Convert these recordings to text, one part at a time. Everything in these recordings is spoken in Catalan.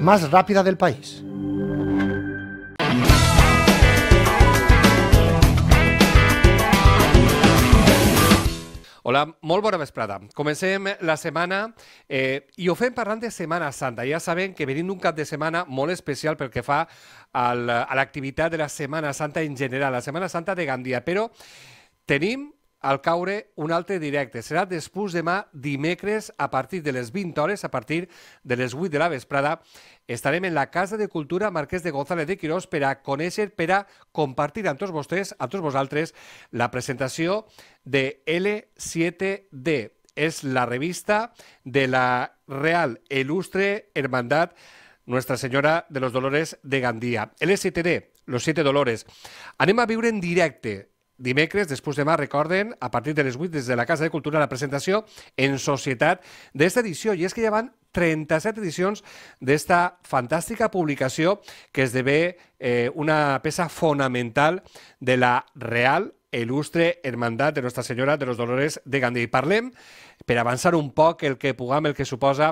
más rápida del país. Hola, molt bona vesprada. Comencem la setmana eh, i ho fem parlant de Setmana Santa. Ja sabem que venim d'un cap de setmana molt especial pel que fa al, a l'activitat de la Setmana Santa en general, la Setmana Santa de Gandia, però tenim al caure un altre directe. Serà després demà dimecres a partir de les 20 hores, a partir de les 8 de la vesprada. Estarem en la Casa de Cultura Marquès de González de Quirós per a conèixer, per a compartir amb tots vostès, amb tots vosaltres, la presentació de L7D. És la revista de la Real Ilustre Hermandat Nuestra Señora de los Dolores de Gandia. L7D, Los Siete Dolores. Anem a viure en directe dimecres, després demà, recorden, a partir de les 8 des de la Casa de Cultura, la presentació en societat d'esta edició. I és que ja van 37 edicions d'esta fantàstica publicació que esdevé eh, una peça fonamental de la real il·lustre hermandat de Nostra Senyora de los Dolores de Gandhi. Parlem per avançar un poc el que puguem, el que suposa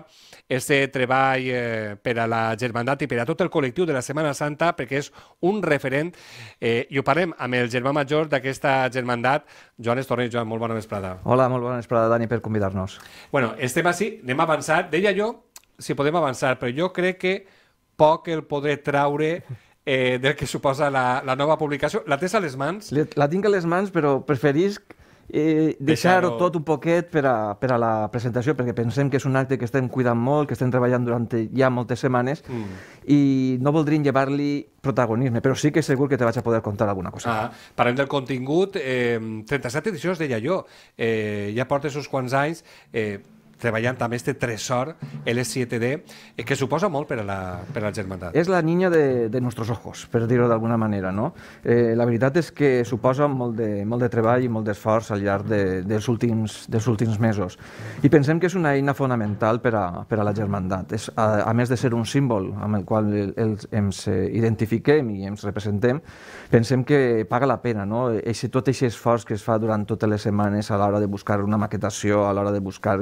este treball eh, per a la germandat i per a tot el col·lectiu de la Setmana Santa, perquè és un referent, eh, i ho parlem amb el germà major d'aquesta germandat, Joan Estorni. Joan, molt bona vesprada. Hola, molt bona vesprada, Dani, per convidar-nos. Bueno, estem així, anem avançat. Deia jo si podem avançar, però jo crec que poc el podré traure eh, del que suposa la, la nova publicació. La tens a les mans? La tinc a les mans, però preferisc eh, deixar-ho tot un poquet per a, per a la presentació, perquè pensem que és un acte que estem cuidant molt, que estem treballant durant ja moltes setmanes, mm. i no voldríem llevar-li protagonisme, però sí que segur que te vaig a poder contar alguna cosa. Ah, parlem del contingut, eh, 37 edicions, deia jo, eh, ja portes uns quants anys, eh, treballant amb este tresor L7D, eh, que suposa molt per a la, per a la germandat. És la niña de, de nostres ojos, per dir-ho d'alguna manera, no? Eh, la veritat és que suposa molt de, molt de treball i molt d'esforç al llarg de, dels, últims, dels últims mesos. I pensem que és una eina fonamental per a, per a la germandat. És, a, a més de ser un símbol amb el qual els, ens identifiquem i ens representem, pensem que paga la pena, no? Eixe, tot aquest esforç que es fa durant totes les setmanes a l'hora de buscar una maquetació, a l'hora de buscar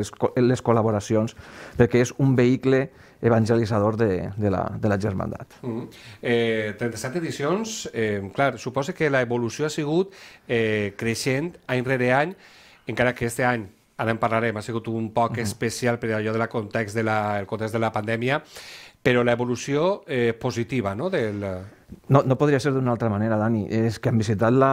les col·laboracions, perquè és un vehicle evangelitzador de, de, la, de la germandat. Mm -hmm. eh, 37 edicions, eh, clar, suposa que l'evolució ha sigut eh, creixent any rere any, encara que este any ara en parlarem, ha sigut un poc mm -hmm. especial per allò del context de la, el context de la pandèmia, però l'evolució eh, positiva no? del, no, no podria ser d'una altra manera, Dani. És que han visitat la,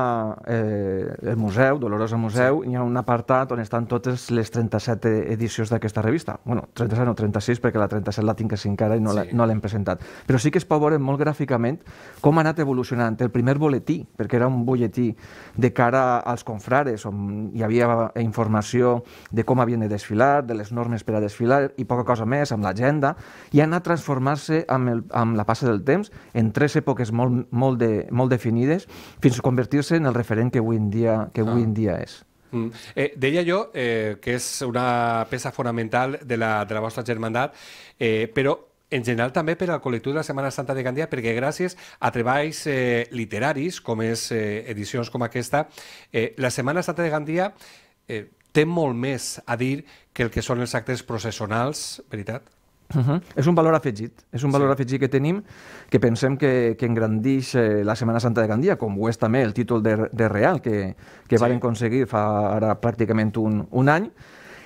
eh, el museu, Dolorosa Museu, sí. hi ha un apartat on estan totes les 37 edicions d'aquesta revista. bueno, 37 no, 36, perquè la 37 la tinc així encara i no sí. l'hem no presentat. Però sí que es pot veure molt gràficament com ha anat evolucionant el primer boletí, perquè era un boletí de cara als confrares, on hi havia informació de com havien de desfilar, de les normes per a desfilar i poca cosa més, amb l'agenda, i ha anat transformant-se amb, amb la passa del temps en tres èpoques carreres molt, molt, de, molt definides fins a convertir-se en el referent que avui en dia, que avui en dia és. Mm. Eh, deia jo eh, que és una peça fonamental de la, de la vostra germandat, eh, però en general també per al col·lectiu de la Setmana Santa de Gandia, perquè gràcies a treballs eh, literaris, com és eh, edicions com aquesta, eh, la Setmana Santa de Gandia eh, té molt més a dir que el que són els actes processionals, veritat? Uh mhm. -huh. És un valor afegit, és un valor sí. afegit que tenim que pensem que, que engrandix eh, la Setmana Santa de Gandia, com ho és també el títol de, de Real que, que sí. van aconseguir fa ara pràcticament un, un any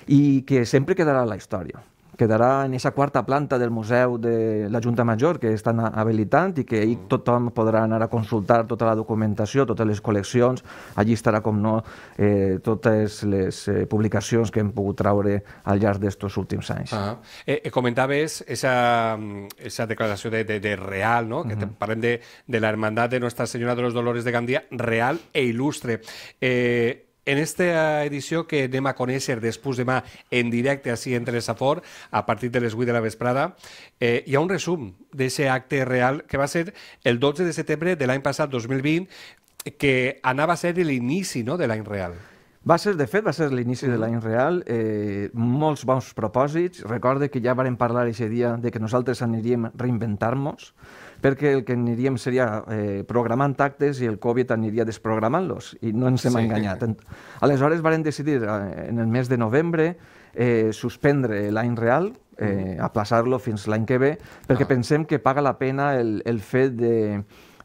i que sempre quedarà a la història quedarà en aquesta quarta planta del Museu de la Junta Major que estan habilitant i que ahir mm. tothom podrà anar a consultar tota la documentació, totes les col·leccions. Allí estarà, com no, eh, totes les eh, publicacions que hem pogut traure al llarg d'estos últims anys. -huh. Ah. Eh, eh, comentaves esa, mm, esa declaració de, de, de real, no? que uh -huh. parlem de, de la hermandat de Nostra Senyora de los Dolores de Gandia, real e il·lustre. Eh, en esta edició que anem a conèixer després demà en directe així en Telesafor, a partir de les 8 de la vesprada, eh, hi ha un resum d'aquest acte real que va ser el 12 de setembre de l'any passat, 2020, que anava a ser l'inici no, de l'any real. Va ser, de fet, va ser l'inici de l'any real, eh, molts bons propòsits. Recorde que ja vam parlar aquest dia de que nosaltres aniríem reinventar-nos, perquè el que aniríem seria eh, programant actes i el Covid aniria desprogramant-los, i no ens hem sí. enganyat. Aleshores, vam decidir, eh, en el mes de novembre, eh, suspendre l'any real, eh, aplaçar-lo fins l'any que ve, perquè ah. pensem que paga la pena el, el fet de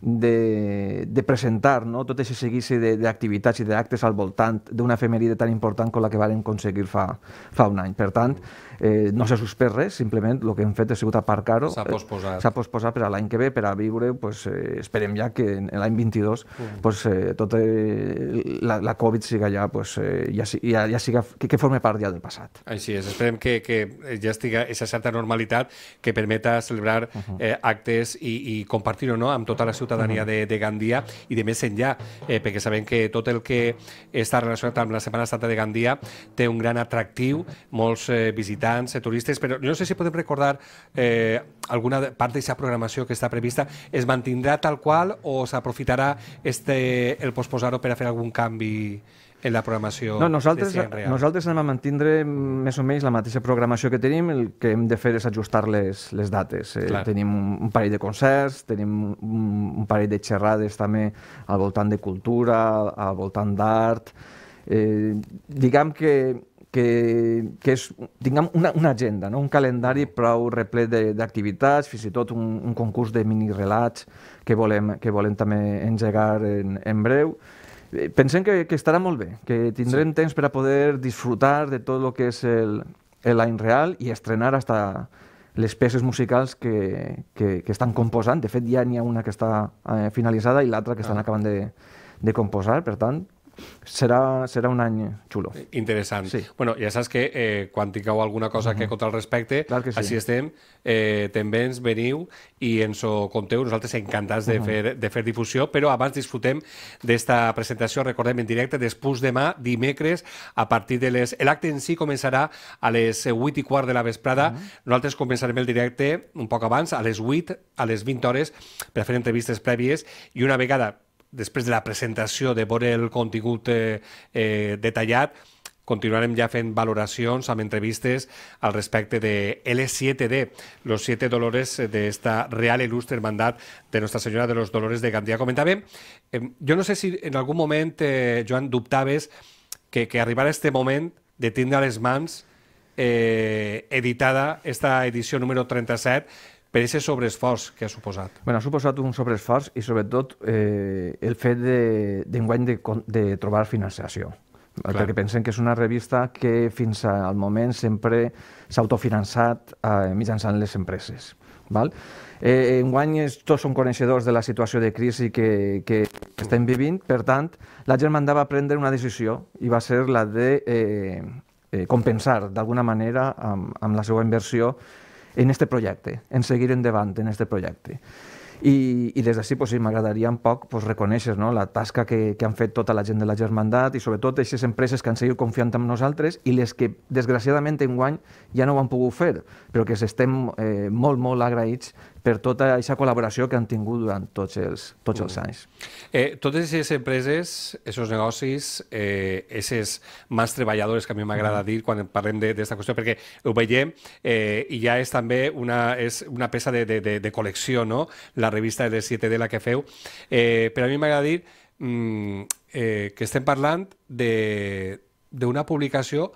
de, de presentar no? tot aquest seguici d'activitats i d'actes al voltant d'una efemèride tan important com la que vam aconseguir fa, fa un any. Per tant, eh, no s'ha suspès res, simplement el que hem fet ha sigut aparcar-ho. S'ha posposat. Eh, s'ha posposat per a l'any que ve, per a viure, pues, eh, esperem ja que l'any 22 mm. pues, eh, tot, eh, la, la Covid siga ja, pues, eh, ja, ja, ja siga, que, que forme part ja del passat. Així és, esperem que, que ja estiga aquesta certa normalitat que permeta celebrar uh -huh. eh, actes i, i compartir-ho no? amb tota la ciutat ciutadania de, de Gandia i de més enllà, eh, perquè sabem que tot el que està relacionat amb la Setmana Santa de Gandia té un gran atractiu, molts eh, visitants, eh, turistes, però no sé si podem recordar eh, alguna part d'aquesta programació que està prevista. Es mantindrà tal qual o s'aprofitarà este, el posposar-ho per a fer algun canvi en la programació no, nosaltres, de real. Nosaltres anem a mantenir més o menys la mateixa programació que tenim, el que hem de fer és ajustar les, les dates. Eh, tenim un parell de concerts, tenim un, un parell de xerrades també al voltant de cultura, al voltant d'art... Eh, diguem que que, que és, tinguem una, una agenda, no? un calendari prou replè d'activitats, fins i tot un, un concurs de minirelats que volem, que volem també engegar en, en breu. Pensem que, que estarà molt bé, que tindrem sí. temps per a poder disfrutar de tot el que és l'any real i estrenar hasta les peces musicals que, que, que estan composant. De fet, ja n'hi ha una que està eh, finalitzada i l'altra que estan ah. acabant de, de composar. Per tant, serà, serà un any xulo. Interessant. Sí. Bueno, ja saps que eh, quan tingueu alguna cosa uh -huh. que contra el respecte, que sí. així estem, eh, també ens veniu i ens ho conteu. Nosaltres encantats de, uh -huh. fer, de fer difusió, però abans disfrutem d'esta presentació, recordem, en directe, després demà, dimecres, a partir de les... L'acte en si començarà a les 8 i quart de la vesprada. Uh -huh. Nosaltres començarem el directe un poc abans, a les 8, a les 20 hores, per fer entrevistes prèvies, i una vegada després de la presentació, de veure el contingut eh, eh, detallat, continuarem ja fent valoracions amb entrevistes al respecte de L7D, los siete dolores eh, de esta real ilustre hermandad de Nuestra Señora de los Dolores de Gandia. Comentàvem, eh, jo no sé si en algun moment, eh, Joan, dubtaves que, que arribar a este moment de tindre a les mans eh, editada esta edició número 37 per aquest sobreesforç que ha suposat? Bueno, ha suposat un sobreesforç i sobretot eh, el fet d'enguany de, de, de trobar finançació. Clar. perquè pensem que és una revista que fins al moment sempre s'ha autofinançat eh, mitjançant les empreses. Val? Eh, enguany tots són coneixedors de la situació de crisi que, que estem vivint, per tant, la Germandà va prendre una decisió i va ser la de eh, eh, compensar d'alguna manera amb, amb la seva inversió en este projecte, en seguir endavant en este projecte. I, i des d'ací pues, sí, m'agradaria un poc pues, reconèixer no? la tasca que, que han fet tota la gent de la Germandat i sobretot aquestes empreses que han seguit confiant en nosaltres i les que desgraciadament en guany ja no ho han pogut fer, però que estem eh, molt, molt agraïts per tota aquesta col·laboració que han tingut durant tots els, tots els mm. anys. Eh, totes aquestes empreses, aquests negocis, eh, aquests mans treballadors que a mi m'agrada mm. dir quan parlem d'aquesta qüestió, perquè ho veiem eh, i ja és també una, és una peça de, de, de, de col·lecció, no? la revista de 7 d la que feu, eh, però a mi m'agrada dir mm, eh, que estem parlant d'una publicació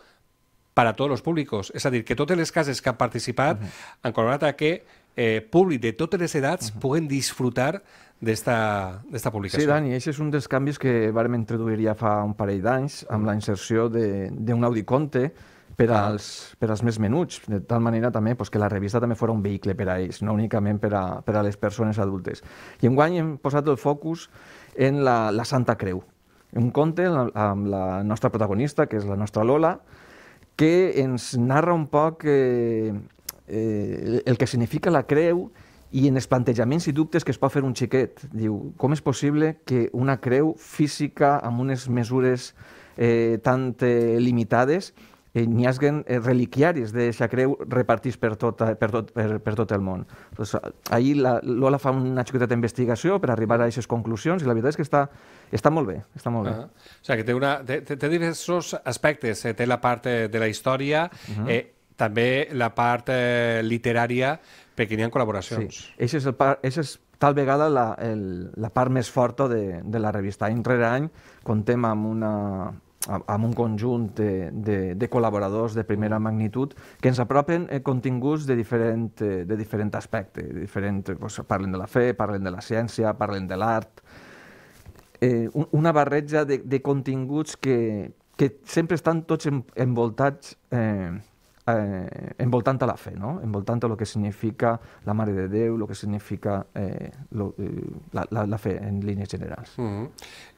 per a tots els públics. És a dir, que totes les cases que han participat uh mm-hmm. -huh. han col·laborat a que eh, públic de totes les edats uh -huh. puguen disfrutar d'esta publicació. Sí, Dani, aquest és un dels canvis que vàrem introduir ja fa un parell d'anys amb uh -huh. la inserció d'un audiconte per ah. als, per als més menuts, de tal manera també pues, que la revista també fora un vehicle per a ells, no únicament per a, per a les persones adultes. I en guany hem posat el focus en la, la Santa Creu, un conte amb la nostra protagonista, que és la nostra Lola, que ens narra un poc eh, eh, el que significa la creu i en els plantejaments i dubtes que es pot fer un xiquet. Diu, com és possible que una creu física amb unes mesures eh, tan eh, limitades eh, n'hi haguen eh, reliquiaris d'aquesta creu repartits per tot, per tot, per, per tot el món. Pues, doncs, eh, ahir l'Ola fa una xiqueteta investigació per arribar a aquestes conclusions i la veritat és que està, està molt bé. Està molt bé. Uh -huh. O sigui, que té, una, té, té diversos aspectes. Eh, té la part eh, de la història, uh -huh. eh, també la part eh, literària, perquè n'hi ha col·laboracions. Sí, això és, el par, això és tal vegada la, el, la part més forta de, de la revista. Any rere any contem amb una, amb un conjunt de, de, de col·laboradors de primera magnitud que ens apropen eh, continguts de diferent, eh, de diferent aspecte. De diferent, doncs, parlen de la fe, parlen de la ciència, parlen de l'art... Eh, una barreja de, de continguts que, que sempre estan tots envoltats eh, eh, envoltant a la fe, no? envoltant a lo que significa la Mare de Déu, el que significa eh, lo, eh, la, la, la fe en línies generals. Mm -hmm.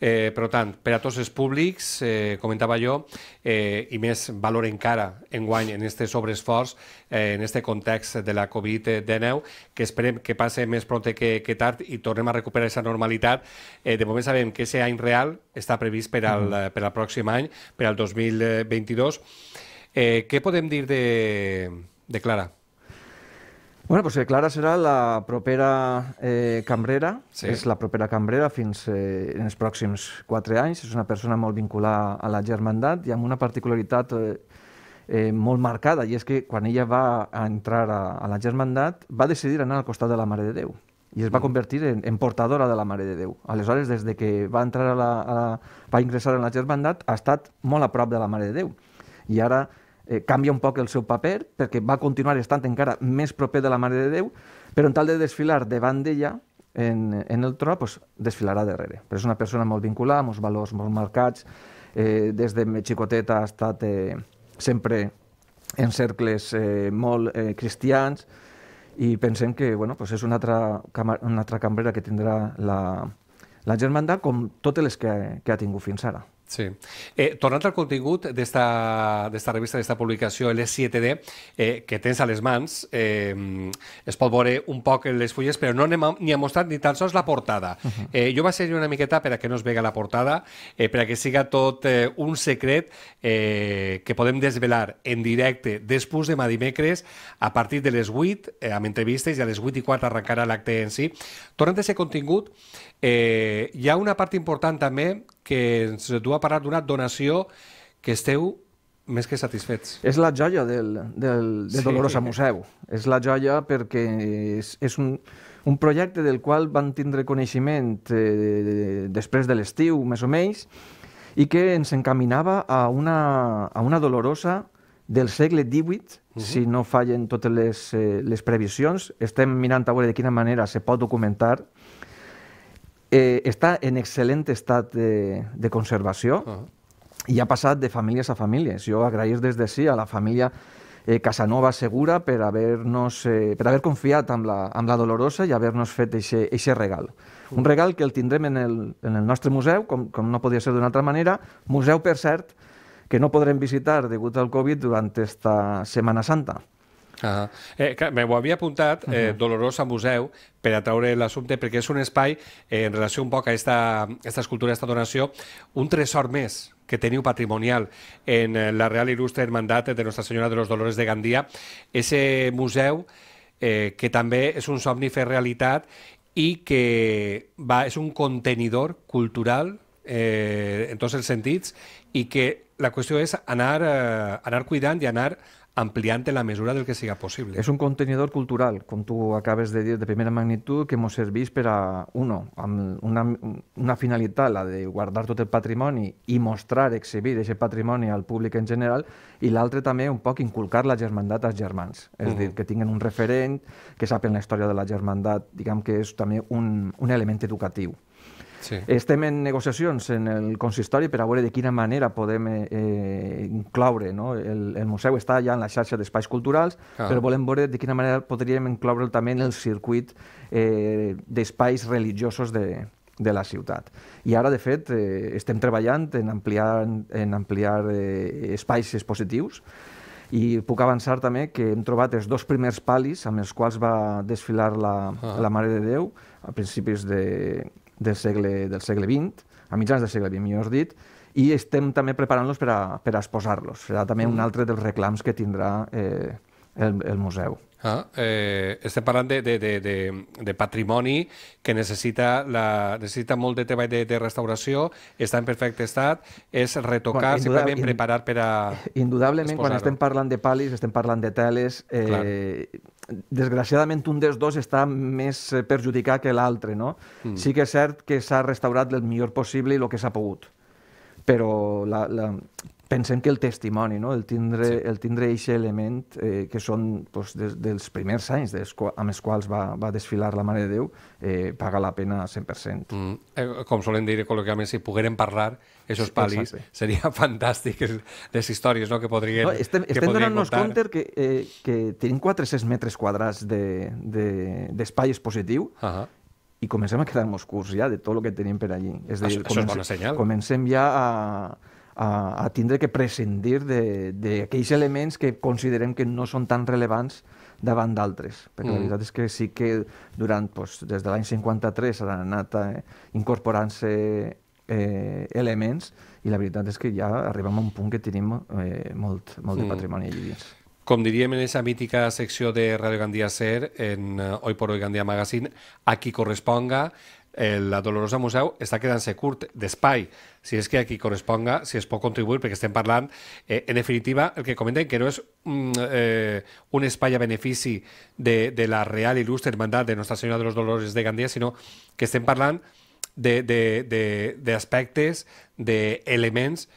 eh, per tant, per a tots els públics, eh, comentava jo, eh, i més valor encara en guany en aquest sobreesforç, eh, en aquest context de la Covid-19, que esperem que passe més pront que, que tard i tornem a recuperar aquesta normalitat. Eh, de moment sabem que aquest any real està previst per al, mm -hmm. per al pròxim any, per al 2022. Eh, què podem dir de, de Clara? Bueno, pues eh, Clara serà la propera eh, cambrera, sí. és la propera cambrera fins eh, en els pròxims quatre anys, és una persona molt vinculada a la germandat i amb una particularitat eh, eh, molt marcada, i és que quan ella va a entrar a, a la germandat va decidir anar al costat de la Mare de Déu i es va mm. convertir en, en portadora de la Mare de Déu. Aleshores, des de que va entrar a la, a la, va ingressar en la germandat, ha estat molt a prop de la Mare de Déu. I ara eh, canvia un poc el seu paper perquè va continuar estant encara més proper de la Mare de Déu, però en tal de desfilar davant d'ella, en, en el tro, pues, desfilarà darrere. Però és una persona molt vinculada, amb uns valors molt marcats, eh, des de xicoteta ha estat eh, sempre en cercles eh, molt eh, cristians, i pensem que bueno, pues és una altra, una altra cambrera que tindrà la, la germandat com totes les que, que ha tingut fins ara. Sí. Eh, tornant al contingut d'esta revista, d'esta publicació, l'S7D, e eh, que tens a les mans, eh, es pot veure un poc en les fulles, però no anem a, ni a mostrar ni tan sols la portada. Uh mhm. -huh. eh, jo va ser una miqueta per a que no es vega la portada, eh, per a que siga tot eh, un secret eh, que podem desvelar en directe després de dimecres a partir de les 8, eh, amb entrevistes, i a les 8 i 4 arrencarà l'acte en si. Tornant a aquest contingut, eh, hi ha una part important també que ens du a parlar d'una donació que esteu més que satisfets. És la joia del, del, del sí. Dolorosa Museu. És la joia perquè és, és un, un projecte del qual van tindre coneixement eh, després de l'estiu, més o menys, i que ens encaminava a una, a una dolorosa del segle XVIII, uh -huh. si no fallen totes les, eh, les previsions. Estem mirant a veure de quina manera se pot documentar eh, està en excel·lent estat de, de conservació uh ah. -huh. i ha passat de famílies a famílies. Jo agraeix des de sí a la família eh, Casanova Segura per haver-nos eh, per haver confiat amb la, amb la Dolorosa i haver-nos fet aquest regal. Uh -huh. Un mm. regal que el tindrem en el, en el nostre museu, com, com no podia ser d'una altra manera. Museu, per cert, que no podrem visitar degut al Covid durant esta Setmana Santa. -huh. eh, clar, ho havia apuntat, eh, Dolorosa Museu, per atraure l'assumpte, perquè és un espai, eh, en relació un poc a aquesta, aquesta escultura, a aquesta donació, un tresor més que teniu patrimonial en eh, la Real Il·lustre Hermandat de Nostra Senyora de los Dolores de Gandia. Ese museu eh, que també és un somni fer realitat i que va, és un contenidor cultural eh, en tots els sentits i que la qüestió és anar, eh, anar cuidant i anar ampliant en la mesura del que siga possible. És un contenidor cultural, com tu acabes de dir, de primera magnitud, que ens serveix per a, uno, amb una, una finalitat, la de guardar tot el patrimoni i mostrar, exhibir aquest patrimoni al públic en general, i l'altre també un poc inculcar la germandat als germans. És mm. Uh -huh. dir, que tinguen un referent, que sapen la història de la germandat, diguem que és també un, un element educatiu. Sí. Estem en negociacions en el consistori per a veure de quina manera podem eh, incloure, no? El, el museu està ja en la xarxa d'espais culturals, ah. però volem veure de quina manera podríem incloure'l també en el circuit eh, d'espais religiosos de, de la ciutat. I ara, de fet, eh, estem treballant en ampliar, en ampliar eh, espais expositius i puc avançar també que hem trobat els dos primers palis amb els quals va desfilar la, ah. la Mare de Déu a principis de, del segle, del segle XX, a mitjans del segle XX, millor dit, i estem també preparant-los per a, per a exposar-los. Serà també mm. un altre dels reclams que tindrà eh, el, el museu. Ah, eh, estem parlant de, de, de, de, de patrimoni que necessita, la, necessita molt de treball de, de restauració, està en perfecte estat, és retocar, bueno, simplement preparar per a... Eh, indudablement, quan estem parlant de palis, estem parlant de teles, eh, Clar. desgraciadament un dels dos està més perjudicat que l'altre, no? Mm. Sí que és cert que s'ha restaurat el millor possible i el que s'ha pogut però la, la, pensem que el testimoni, no? el tindre, sí. el tindre aquest element eh, que són doncs, de, dels primers anys de, amb els quals va, va desfilar la Mare de Déu, eh, paga la pena 100%. Mm. Eh, com solen dir col·loquialment, si pogueren parlar aquests palis, seria fantàstic les històries no? que podrien no, Estem, estem donant-nos compte que, eh, que tenim 400 metres quadrats d'espai de, de, expositiu uh -huh i comencem a quedar-nos curts ja de tot el que tenim per allí. És a dir, això, comencem, això és bona senyal. comencem ja a, a, a tindre que prescindir d'aquells elements que considerem que no són tan rellevants davant d'altres. Perquè mm. la veritat és que sí que durant, doncs, des de l'any 53 han anat eh, incorporant-se eh, elements i la veritat és que ja arribem a un punt que tenim eh, molt, molt de mm. patrimoni allí dins. Com diríem en esa mítica secció de Radio Gandia Ser, en eh, Hoy por Hoy Gandia Magazine, a qui corresponga el, la Dolorosa Museu està quedant-se curt d'espai, si és que aquí corresponga, si es pot contribuir, perquè estem parlant, eh, en definitiva, el que comenten que no és mm, eh, un espai a benefici de, de la real il·lustre hermandat de Nostra Senyora de los Dolores de Gandia, sinó que estem parlant d'aspectes, de, de, de, d'elements de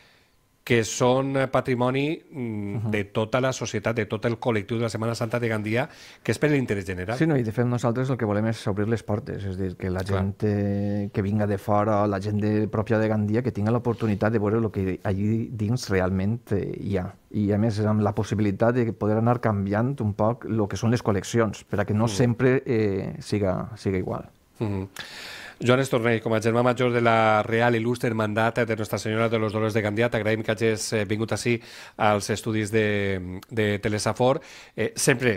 que són eh, patrimoni mm, de tota la societat, de tot el col·lectiu de la Setmana Santa de Gandia, que és per l'interès general. Sí, no, i de fet nosaltres el que volem és obrir les portes, és dir, que la Clar. gent eh, que vinga de fora, la gent de, pròpia de Gandia, que tinga l'oportunitat de veure el que allí dins realment eh, hi ha. I a més amb la possibilitat de poder anar canviant un poc el que són les col·leccions, perquè no mm. sempre eh, siga, siga igual. Mm -hmm. Joan Tornell, com a germà major de la Real Il·lustre Hermandat de Nostra Senyora de los Dolors de Gandia, t'agraïm que hagis eh, vingut així als estudis de, de Telesafor. Eh, sempre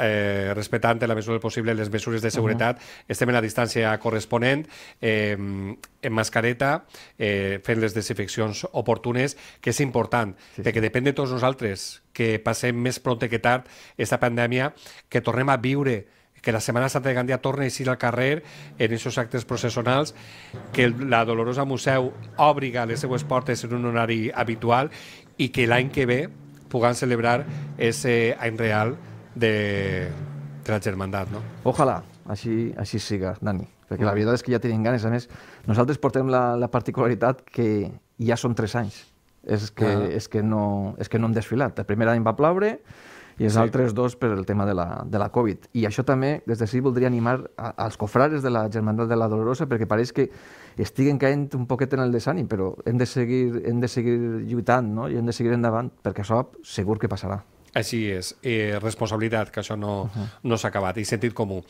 eh, respectant la mesura possible les mesures de seguretat, uh -huh. estem en la distància corresponent, eh, en mascareta, eh, fent les desinfeccions oportunes, que és important, sí, perquè depèn de tots nosaltres que passem més pront que tard aquesta pandèmia, que tornem a viure que la Setmana Santa de Gandia torni a eixir al carrer en aquests actes processionals, que la Dolorosa Museu obriga les seues portes en un horari habitual i que l'any que ve puguem celebrar ese any real de, de la germandat. No? Ojalà, així, així siga, Dani, perquè la mm. veritat és que ja tenim ganes. A més, nosaltres portem la, la particularitat que ja són tres anys. És que, ah. és, que no, és que no hem desfilat. El primer any va ploure, i els sí. altres dos per el tema de la, de la Covid. I això també, des de si, voldria animar a, als cofrares de la Germandat de la Dolorosa, perquè pareix que estiguen caent un poquet en el desànim, però hem de seguir, hem de seguir lluitant no? i hem de seguir endavant, perquè això segur que passarà. Així és. Eh, responsabilitat, que això no, uh -huh. no s'ha acabat, i sentit comú.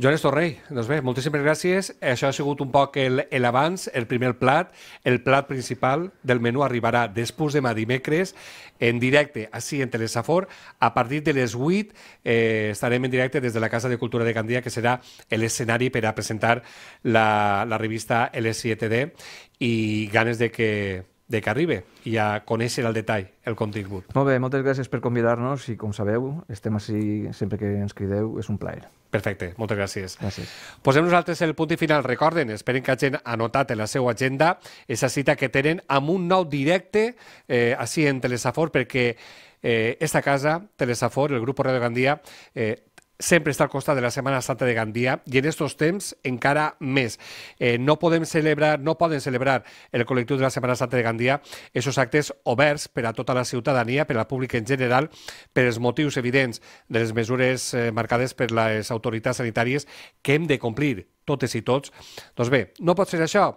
Joan Estorrey, doncs bé, moltíssimes gràcies. Això ha sigut un poc l'abans, el, el, el primer plat. El plat principal del menú arribarà després demà dimecres en directe, així en Telesafor, a partir de les 8 eh, estarem en directe des de la Casa de Cultura de Gandia, que serà l'escenari per a presentar la, la revista L7D i ganes de que de que arribi i a conèixer el detall el contingut. Molt bé, moltes gràcies per convidar-nos i com sabeu, estem així sempre que ens crideu, és un plaer. Perfecte, moltes gràcies. gràcies. Posem nosaltres el punt i final. Recorden, esperen que hagin anotat en la seva agenda aquesta cita que tenen amb un nou directe eh, així en Telesafor perquè eh, esta casa, Telesafor, el grup Radio Gandia, eh, sempre està al costat de la Setmana Santa de Gandia i en estos temps encara més. Eh, no podem celebrar, no poden celebrar el col·lectiu de la Setmana Santa de Gandia aquests actes oberts per a tota la ciutadania, per al públic en general, per els motius evidents de les mesures eh, marcades per les autoritats sanitàries que hem de complir totes i tots. Doncs bé, no pot ser això.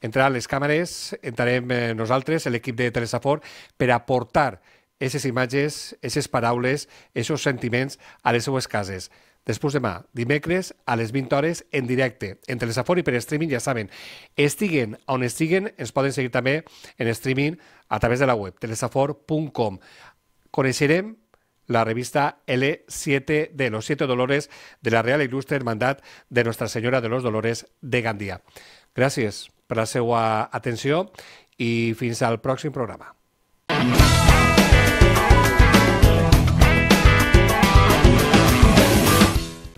Entraran les càmeres, entrarem eh, nosaltres, l'equip de Telesafor, per aportar portar aquestes imatges, aquestes paraules, aquests sentiments a les seues cases. Després demà, dimecres, a les 20 hores, en directe, entre les i per streaming, ja saben. Estiguen on estiguen, ens poden seguir també en streaming a través de la web, telesafor.com. Coneixerem la revista L7 de los Siete Dolores de la Real e Ilustre Hermandad de Nuestra Señora de los Dolores de Gandia. Gràcies per la seva atenció i fins al pròxim programa.